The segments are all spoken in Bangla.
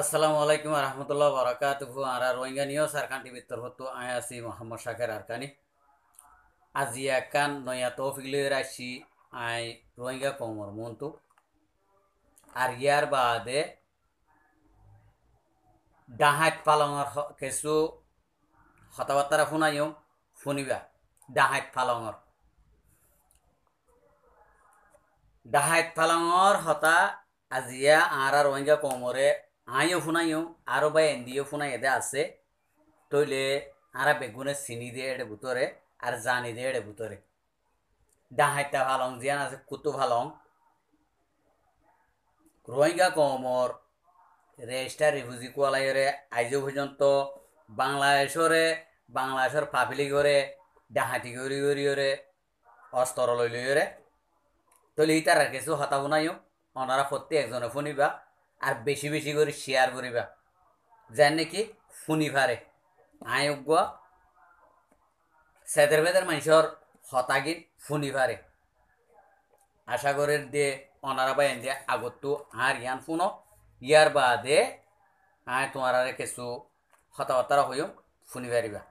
আসসালামু আলাইকুম রহমতুল্লাহ বরাকাত আরা রোহিঙ্গা নিউজ আরকান টিভির তরফত আয় আছি মোহাম্মদ শাকের আরকানি আজি একান নয়া তৌফিক লইয়ের আসি আই রোহিঙ্গা কমর মন্তু আর ইয়ার বাদে ডাহাত পালঙর কিছু হতাবার্তারা শুনাইও শুনিবা ডাহাত পালঙর ডাহাত পালঙর হতা আজিয়া আরা রোহিঙ্গা কমরে আইও শুনাইও আরো বা এন্দিও শুনাই এদে আছে তৈলে আরা বেগুনে চিনি দিয়ে এডে বুতরে আর জানি দিয়ে এডে ভিতরে ডাহাইতা ভালং জিয়ান আছে কুতু ভালং রোহিঙ্গা কমর রেজিস্টার রিফিউজি কোয়ালাইরে আইজ পর্যন্ত বাংলাদেশরে বাংলাদেশের পাবিলি করে ডাহাটি গরি গরি ওরে অস্তর লইলে তৈলে ইতার কিছু হতা শুনাইও অনারা সত্যি একজনে শুনিবা আর বেশি বেশি করে শেয়ার করিবা যার নাকি ফুনি ফারে আয়োগ্য সেদের বেদের মানুষের হতাগিন ফুনি ফারে আশা করে দে অনারা বাইন দিয়ে আগতো আর ইয়ান ফুনো ইয়ার বাদে আয় তোমার কিছু হতাবার্তারা হইম ফুনি ফারিবা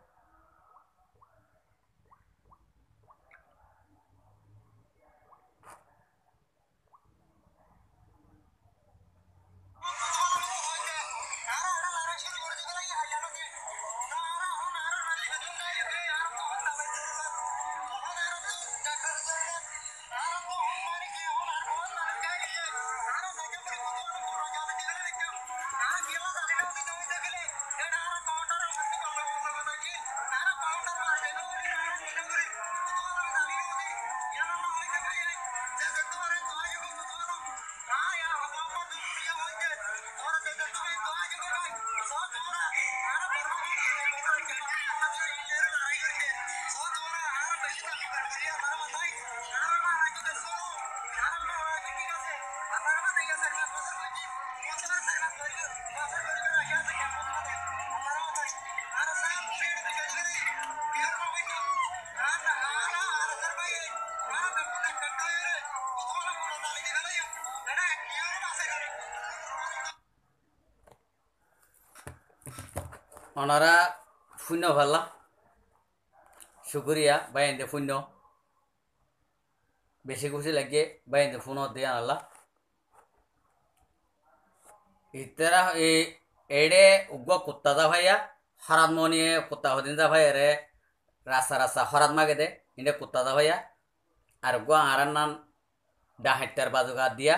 ওনারা শূন্য ভাল্লা শুক্রিয়া বাইন্দে শূন্য বেশি খুশি লাগে বাইন্দে ফোন দিয়ে আনালা ইতারা এড়ে উগ্র কুত্তা যা ভাইয়া হরাত মনিয়ে কুত্তা হদিন যা ভাই রে রাস্তা রাস্তা হরাত মাগে দে ইন্ডে কুত্তা যা ভাইয়া আর গো আরান নান ডাহাইটার বাজু গা দিয়া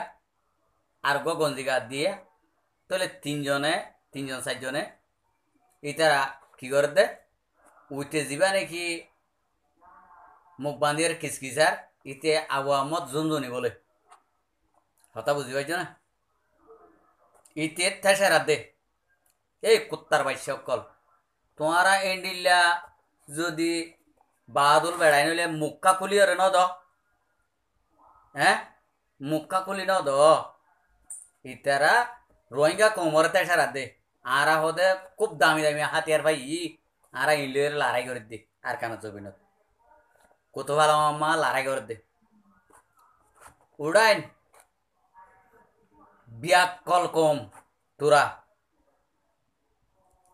আর গো গঞ্জি গা দিয়া তাহলে তিনজনে তিনজন চারজনে ইতারা কি করে দে উইতে যাবা নাকি মুখ বান্ধিয়ার কিসকিসার ইতে আওয়ামত ঝুনঝুনি বলে হতা বুঝি পাইছ না ইতে থেসারা দে এই কুত্তার পাইছে সকল তোমারা এন্ডিল্লা যদি বাহাদুর বেড়াই নিলে মুখা খুলি আর ন দ হ্যাঁ মুখা কুলি ন দ ইতারা রোহিঙ্গা কোমরে তেসারা দে আরা হতে খুব দামি দামি হাতিয়ার ভাই ই আরা ইলের লড়াই করে দে আর কেন চবিন কত ভালো মা লড়াই করে দে উড়াইন বিয়াকল কম তোরা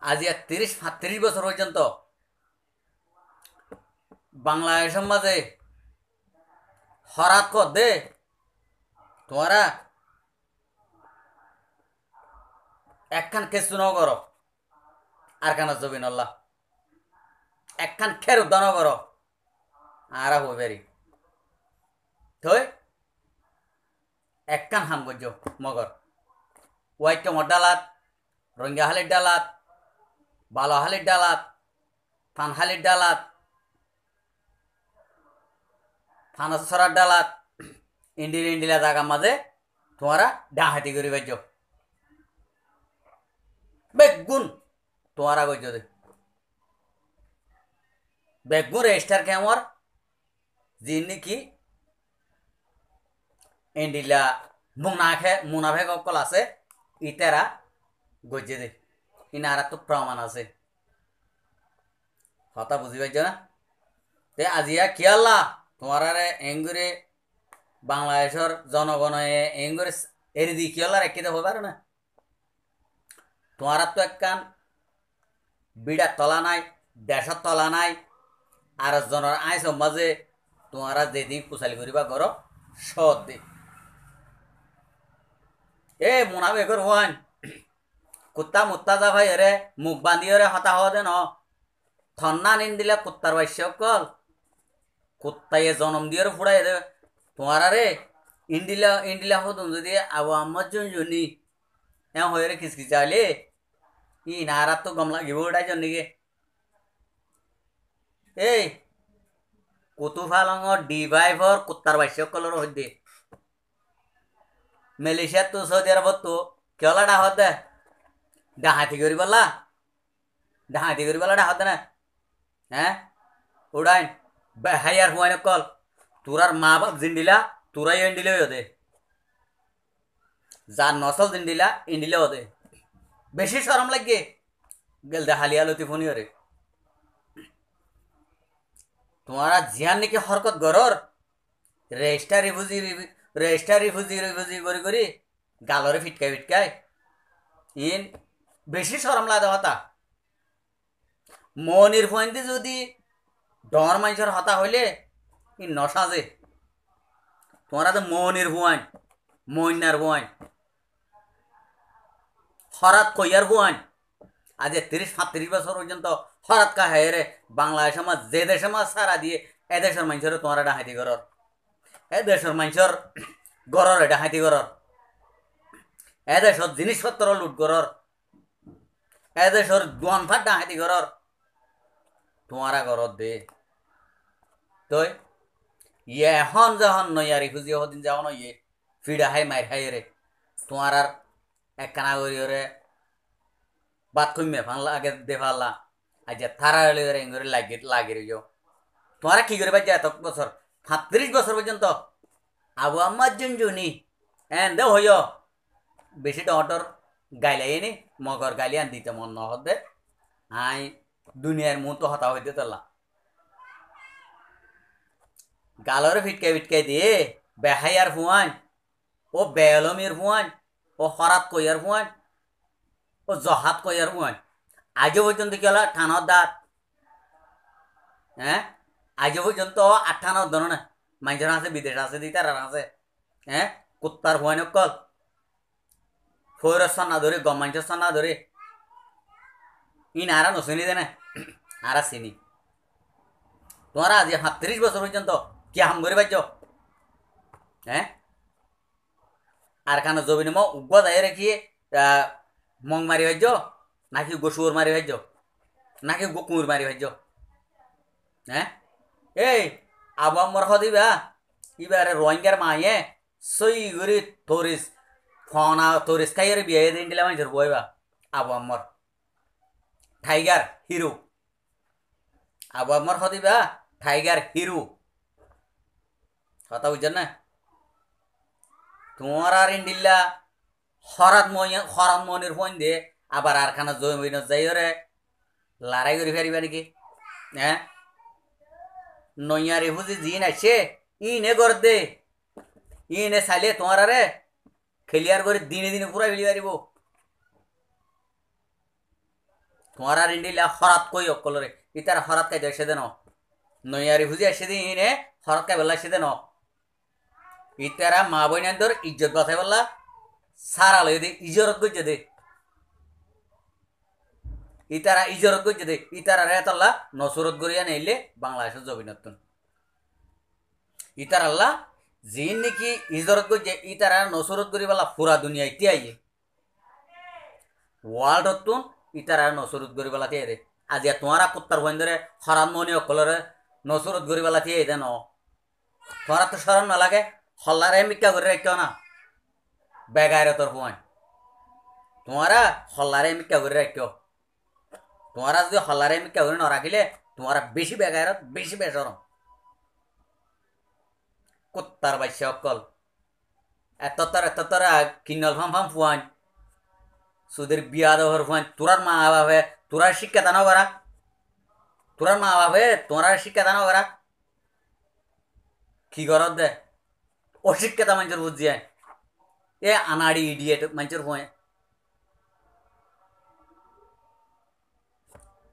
আজ তিরিশ সাত্রিশ বছর পর্যন্ত বাংলাদেশের মাঝে হরাত কর দে তোমারা একখান কেসু ন কর আর কানা জবিন একখান খের দন করো আর হো বেরি থই একখান হাম গজ মগর হোয়াইট টমর ডালাত রঙ্গা হালির ডালাত বালো হালির ডালাত ফান হালির ডালাত সরার ডালাত ইন্ডির ইন্ডিলা জাগা মাঝে তোমারা ডাহাটি করি বাজ্য বেগুন তোহারা কই যদি বেগুন রেজিস্টার কে আমার যি নেকি এন্ডিলা মুনাফে মুনাফেক সকল আছে ইতারা গজে দে ইনারা তো প্রমাণ আছে কথা বুঝি পাইছ না তে আজিয়া কিয়াল্লা তোমার এঙ্গুরে বাংলাদেশের জনগণে এঙ্গুরে এরি দি কিয়াল্লা রেখে দেবো পারে না তোমার তো কান বিড়া তলা নাই দেশর তলা নাই আর জনের আইস মাঝে তোমারা যেদিন কুচালি করিবা ঘর সদ এ বেগর হন কুত্তা মুত্তা যা ভাই এরে মুখ বান্ধিয়ে হতা হওয়া দে ন থন্না নিন দিলে কুত্তার কুত্তা এ জনম দিয়ে ফুড়াই দে তোমারা রে ইন্ডিলা ইন্ডিলা হতুন যদি আবু আমার জন্য এ হয়ে রে হলে ই নাৰাতটো গম লাগিব উঠাইছ নেকি এই কুটুফালঙৰ ডিভাইভৰ কুটাৰ বাচ্যসকলৰ সৈতে মেলেছিয়াততো চৌদি আৰৱততো কিয়লা ডাহত দে ডাহাতি কৰি পালা ডাহাতি কৰি পালা ডাহত নে হে উডাইন বেহাই আৰু হোৱাই নকল তোৰ আৰু মা বাপ জিন্দিলা তোৰাই এন্দিলেও দে যাৰ নচল জিন্দিলা এন্দিলেও দে বেশি সরম লাগে গেল দে হালিয়া লতি ফোনিও রে তোমারা জিয়ান নাকি হরকত গরর register refugee register refugee refugee করে করে গালরে ফিটকায় ফিটকায় ইন বেশি সরম লাগে হতা মনির ফন্দি যদি ডর মাইছর হতা হইলে ই নসাজে তোমরা তো মনির ভুয়ান মইনার ভুয়ান হরাত কইয়ার হুয়ান আজ তিরিশ সাঁত্রিশ বছর পর্যন্ত হরাত কা রে বাংলাদেশ আমার যে দেশে আমার সারা দিয়ে দেশের মানুষের তোমার ঘর এ দেশের মানুষের গরর ঘর এ দেশের জিনিসপত্র লুট গরর এদেশর দোয়ানফার ডাহাইতি ঘর তোমারা ঘর দে তই ইয়ে এখন যখন নই খুঁজি ইফুজি হদিন যাও ইয়ে ফিডা হাই মাইর হাই রে তোমার আর একখানা করি ওরে বাদ কমে ফানলা আগে দে ফাল্লা আর যে থারা হলে ওরে এঙ্গরে লাগি লাগি রইল তোমারা কি করে বাজে এত বছর সাঁত্রিশ বছর পর্যন্ত আবু আম্মার জুন জুনি হ্যাঁ দে হইয় বেশি ডটর গাইলাই নি মগর গাইলি আন দিতে মন নহদে আই দুনিয়ার মুহ তো হতা হইতে তোলা গালরে ফিটকে ফিটকে দিয়ে বেহাইয়ার ফুয়ান ও বেলমির ফুয়ান ও হরাত কইয়ার হুঁয়ান ও জহাত কইয়ার হুঁয়ান আজও পর্যন্ত কি হলো ঠানোর দাঁত হ্যাঁ আজও পর্যন্ত আঠানোর ধরো না মাঝের আছে বিদেশ আছে দিতার আছে হ্যাঁ কুত্তার হুঁয়ান কল ফৌরের সন্না ধরে গমাঞ্চের সন্না ধরে ইন আরা নশুনি দে না আরা চিনি তোমার আজ সাত্রিশ বছর পর্যন্ত কি হাম করে পাইছ হ্যাঁ আর খানা জবিনে মো গদায় রেখি মং মারি ভাজ্য নাকি গোসুর মারি ভাজ্য নাকি গোকুর মারি ভাজ্য হ্যাঁ এই আবহাওয়া মরখ দিবা ইবারে রোহিঙ্গার মাইয়ে সই গুরি থরিস ফনা থরিস খাইয়ের বিয়ে দিন দিলে মানুষের বইবা আবহাওয়া মর টাইগার হিরো আবহাওয়া মরখ দিবা টাইগার হিরো কথা বুঝছেন না তোমার আর ইন্ডিল্লা হরাত হরাত মনির ফোন দে আবার আর খানা জমিন যাই রে লড়াই করে ফেরিবা নাকি হ্যাঁ নইয়া রেফুজি জিন আছে ইনে গর দে ইনে চাইলে তোমার আরে খেলিয়ার করে দিনে দিনে পুরা ফেলি পারিব তোমার আর ইন্ডিলা হরাত কই অকলরে ইতার হরাত কাইতে সেদিন নইয়া রেফুজি আসে দিন ইনে হরাত কাই বেলা সেদিন ইতারা মা বইনান্দর ইজ্জত বাঁচাই বললা সারা লই দে ইজরত গজ্জে দে ইতারা ইজরত গজ্জে দে ইতারা রেতাল্লা নসরত গরিয়া নেইলে বাংলাদেশের ইতারা আল্লাহ জিন নাকি ইজরত গজ্জে ইতারা নসরত গড়িবালা পুরা দুনিয়া ওয়ার্ল্ড ওয়ার্ল্ডতন ইতারা নসরত গড়িবালা তিয়াই আজ ইয়া তোমারা কুত্তার বন্ধরে হরানমণি অকলরে নসরত গরি তিয়াই দে ন তোমারা তো না নালাগে হল্লারে মিক্কা করে রাখতো না বেগায়রে তোর হুয়ান তোমারা হল্লারে মিক্কা করে রাখতো তোমারা যদি হল্লারে মিক্কা করে নরাখিলে তোমারা বেশি বেগায়রত বেশি বেসরম কুত্তার বাইশে অকল এত এতর এত কিন্নল ফাম ফাম ফুয়ান সুদের বিয়া দেওয়ার ফুয়ান তোরার মা বাপে তোরার শিক্ষা দানো করা তোরার মা বাপে তোরার শিক্ষা দানো করা কি করত দে अशिक्षित मनर बुझे ये अनाड़ी इडियट मनर हुए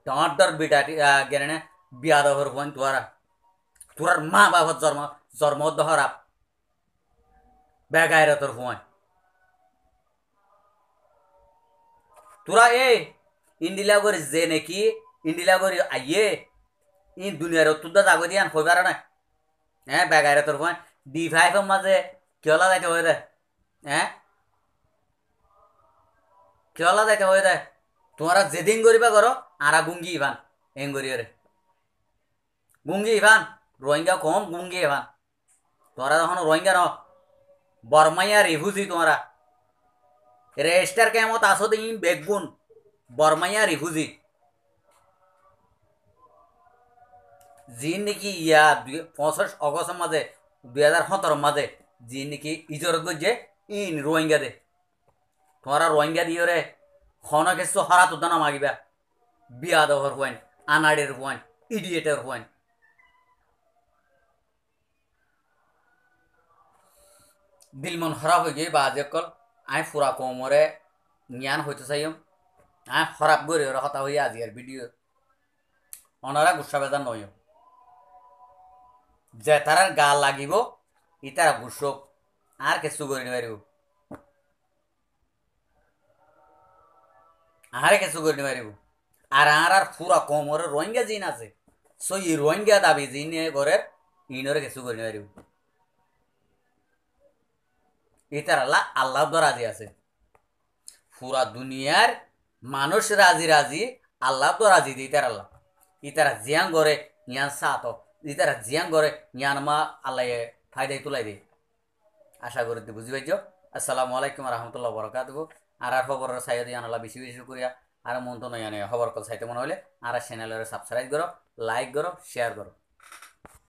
डॉटर बिटाटी गेने बिहार हो तुरा तुरा माँ बाप जर्म जर्मोदहरा बेगायरतर हुए तुरा ए इंडिया गोरी जे ने कि इंडिया गोरी आइए इन दुनिया तुद्धा जागो दिया होबारा ना हैं बेगायरतर हुए বি ফাইভের মাঝে কেলা দেখে হয়ে দেয় হ্যাঁ কেলা দেখে হয়ে দেয় তোমরা যেদিন করিবা করো আরা গুঙ্গি ইভান এং করিয়রে গুঙ্গি ইভান রোহিঙ্গা কম গুঙ্গি ইভান তোমরা যখন রোহিঙ্গা ন বর্মাইয়া রিভুজি তোমরা রেজিস্টার কেমত আসো দিন বেগুন বর্মাইয়া রিভুজি যি নেকি ইয়াত পঁচিছ অগষ্ট মাজে দুই হাজার সতেরো মাঝে যি নেকি ইজরত গজে ইন রোহিঙ্গা দে তোমারা রোহিঙ্গা দিয়রে খনকে সহারা তো দানা মাগিবা বিয়া দেওয়ার হোয়েন আনাড়ের হোয়েন ইডিয়েটের হোয়েন দিল মন খারাপ হয়ে গিয়ে বাজে কল আমি ফুরা কমরে জ্ঞান হইতে চাইম আমি খারাপ করে কথা হইয়া আজি ভিডিও ওনারা গুসা বেদা নয় যে তারার গা লাগিব ইতার ঘুষক আর কিছু করে নিব আর কিছু করে নিব আর আর আর পুরা কমরে রোহিঙ্গা জিন আছে সো ই রোহিঙ্গা দাবি জিন করে ইনরে কিছু করে নিব ইতার আল্লাহ আল্লাহ রাজি আছে পুরা দুনিয়ার মানুষ রাজি রাজি আল্লাহ তো রাজি দিয়ে ইতার আল্লাহ ইতারা জিয়াং করে ইয়ান সাত তারা জিয়ান করে নিয়ানমা আল্লাহ ফায়দায় তুলাই দেয় আশা করি বুঝি পাইছ আসসালামু আলাইকুম রহমতুল্লাহ বরকাত আর আর খবর সাইয়া দিয়ে আনলা বেশি বেশি করিয়া আর মন তো নয় খবর কল সাইতে মনে হলে আর চ্যানেলের সাবস্ক্রাইব করো লাইক করো শেয়ার করো